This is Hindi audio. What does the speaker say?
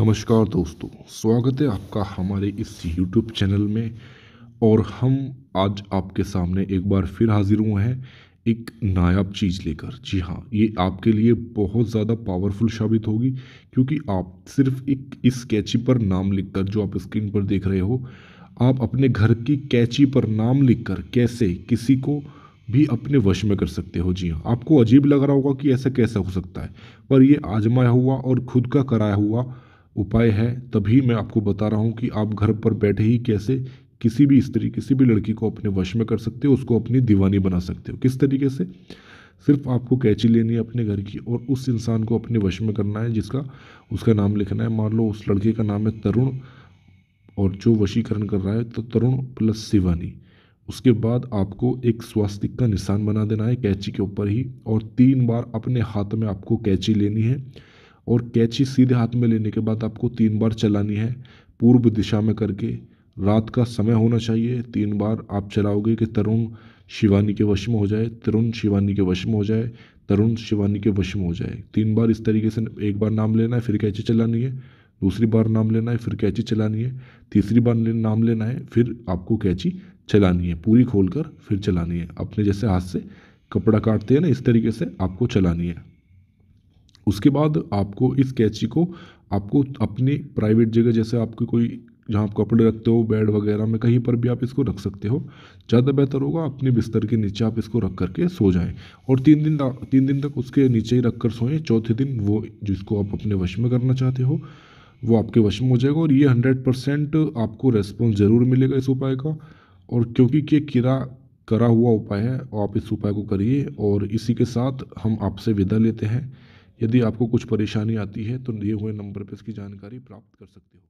नमस्कार दोस्तों स्वागत है आपका हमारे इस YouTube चैनल में और हम आज आपके सामने एक बार फिर हाजिर हुए हैं एक नायाब चीज़ लेकर जी हाँ ये आपके लिए बहुत ज़्यादा पावरफुल साबित होगी क्योंकि आप सिर्फ एक इस कैची पर नाम लिखकर जो आप स्क्रीन पर देख रहे हो आप अपने घर की कैची पर नाम लिखकर कैसे किसी को भी अपने वश में कर सकते हो जी हाँ आपको अजीब लग रहा होगा कि ऐसा कैसा हो सकता है पर ये आजमाया हुआ और खुद का कराया हुआ उपाय है तभी मैं आपको बता रहा हूँ कि आप घर पर बैठे ही कैसे किसी भी स्त्री किसी भी लड़की को अपने वश में कर सकते हो उसको अपनी दीवानी बना सकते हो किस तरीके से सिर्फ आपको कैची लेनी है अपने घर की और उस इंसान को अपने वश में करना है जिसका उसका नाम लिखना है मान लो उस लड़के का नाम है तरुण और जो वशीकरण कर रहा है तो तरुण प्लस शिवानी उसके बाद आपको एक स्वास्तिक का निशान बना देना है कैची के ऊपर ही और तीन बार अपने हाथ में आपको कैची लेनी है और कैची सीधे हाथ में लेने के बाद आपको तीन बार चलानी है पूर्व दिशा में करके रात का समय होना चाहिए तीन बार आप चलाओगे कि तरुण शिवानी के वश में हो जाए तरुण शिवानी के वश में हो जाए तरुण शिवानी के वश में हो जाए तीन बार इस तरीके से एक बार नाम लेना है फिर कैची चलानी है दूसरी बार नाम लेना है फिर कैची चलानी है तीसरी बार नाम लेना है फिर आपको कैची चलानी है पूरी खोल कर फिर चलानी है अपने जैसे हाथ से कपड़ा काटते हैं ना इस तरीके से आपको चलानी है उसके बाद आपको इस कैची को आपको अपने प्राइवेट जगह जैसे आपके कोई जहाँ आप कपड़े रखते हो बेड वगैरह में कहीं पर भी आप इसको रख सकते हो ज़्यादा बेहतर होगा अपने बिस्तर के नीचे आप इसको रख करके सो जाएं और तीन दिन तीन दिन तक उसके नीचे ही रख कर सोएं चौथे दिन वो जिसको आप अपने वश में करना चाहते हो वो आपके वश में हो जाएगा और ये हंड्रेड परसेंट आपको रेस्पॉन्स ज़रूर मिलेगा इस उपाय का और क्योंकि ये किरा करा हुआ उपाय है आप इस उपाय को करिए और इसी के साथ हम आपसे विदा लेते हैं यदि आपको कुछ परेशानी आती है तो दिए हुए नंबर पर इसकी जानकारी प्राप्त कर सकते हो